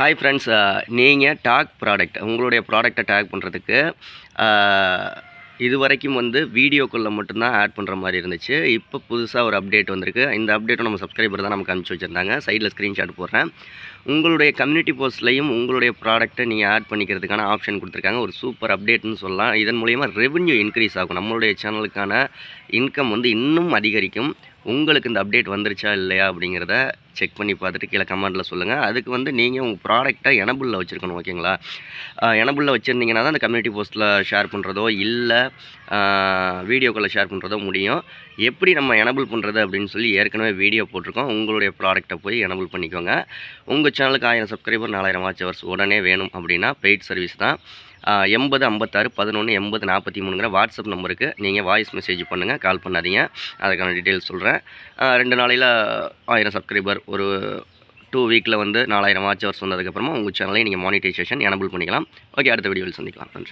hi friends நீங்கள் dog product உங்களுடைய ப்ராடக்டை டேக் பண்ணுறதுக்கு இது வரைக்கும் வந்து வீடியோக்குள்ளே மட்டும்தான் ஆட் பண்ணுற மாதிரி இருந்துச்சு இப்போ புதுசாக ஒரு அப்டேட் வந்திருக்கு இந்த அப்டேட்டும் நம்ம சப்ஸ்கிரைபர் தான் நமக்கு அனுப்பிச்சி வச்சுருந்தாங்க சைடில் ஸ்க்ரீன்ஷாட் போடுறேன் உங்களுடைய கம்யூனிட்டி போஸ்ட்லேயும் உங்களுடைய ப்ராடக்ட்டை நீங்கள் ஆட் பண்ணிக்கிறதுக்கான ஆப்ஷன் கொடுத்துருக்காங்க ஒரு சூப்பர் அப்டேட்னு சொல்லலாம் இதன் மூலிமா ரெவன்யூ இன்க்ரீஸ் ஆகும் நம்மளுடைய சேனலுக்கான இன்கம் வந்து இன்னும் அதிகரிக்கும் உங்களுக்கு இந்த அப்டேட் வந்துருச்சா இல்லையா அப்படிங்கிறத செக் பண்ணி பார்த்துட்டு கீழே கமெண்டில் சொல்லுங்கள் அதுக்கு வந்து நீங்கள் உங்கள் ப்ராடக்ட்டை எனபுல்ல வச்சுருக்கணும் ஓகேங்களா எனபுல்ல வச்சுருந்தீங்கன்னா தான் அந்த கம்யூனிட்டி போஸ்ட்டில் ஷேர் பண்ணுறதோ இல்லை வீடியோக்களை ஷேர் பண்ணுறதோ முடியும் எப்படி நம்ம எனபுள் பண்ணுறது அப்படின்னு சொல்லி ஏற்கனவே வீடியோ போட்டிருக்கோம் உங்களுடைய ப்ராடக்ட்டை போய் எனபுள் பண்ணிக்கோங்க உங்கள் சேனலுக்கு ஆயிரம் சப்ஸ்கிரைபர் நாலாயிரம் வாட்ச் அவர்ஸ் உடனே வேணும் அப்படின்னா பெய்ட் சர்வீஸ் தான் எண்பது ஐம்பத்தாறு பதினொன்று எண்பது நாற்பத்தி மூணுங்கிற வாட்ஸ்அப் நம்பருக்கு நீங்கள் வாய்ஸ் மெசேஜ் பண்ணுங்கள் கால் பண்ணாதீங்க அதுக்கான டீட்டெயில்ஸ் சொல்கிறேன் ரெண்டு நாளையில் ஆயிரம் சப்ஸ்கிரைபர் ஒரு டூ வீக்கில் வந்து நாலாயிரம் வாட்ச் ஹவர்ஸ் வந்ததுக்கப்புறமா உங்கள் சேனலையும் நீங்கள் மானிட்டைசேஷன் எனபிள் பண்ணிக்கலாம் ஓகே அடுத்த வீடியோவில் சந்திக்கலாம் நன்றி